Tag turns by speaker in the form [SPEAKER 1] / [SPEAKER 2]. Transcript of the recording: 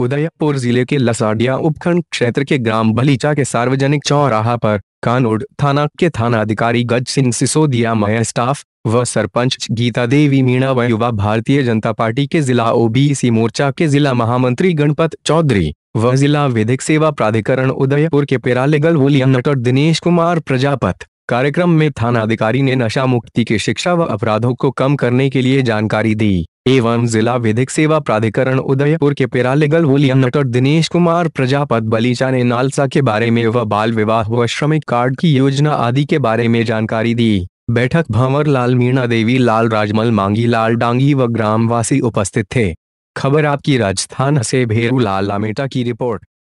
[SPEAKER 1] उदयपुर जिले के लसाडिया उपखंड क्षेत्र के ग्राम बलीचा के सार्वजनिक चौराहा पर कानोड थाना के थाना अधिकारी गज सिंह सिसोदिया मय स्टाफ व सरपंच गीता देवी मीणा व युवा भारतीय जनता पार्टी के जिला ओबीसी मोर्चा के जिला महामंत्री गणपत चौधरी व जिला विधिक सेवा प्राधिकरण उदयपुर के पेरालेगल वोलियन नटर दिनेश कुमार प्रजापत कार्यक्रम में थाना अधिकारी ने नशा मुक्ति की शिक्षा व अपराधों को कम करने के लिए जानकारी दी एवं जिला विधिक सेवा प्राधिकरण उदयपुर के पेरालीगल वोलियन नटर दिनेश कुमार प्रजापत बलीचा ने नालसा के बारे में व बाल विवाह व श्रमिक कार्ड की योजना आदि के बारे में जानकारी दी बैठक भंवर लाल मीणा देवी लाल राजमल मांगी लाल डांगी व ग्रामवासी उपस्थित थे खबर आपकी राजस्थान से भेरू लाल लामेटा की रिपोर्ट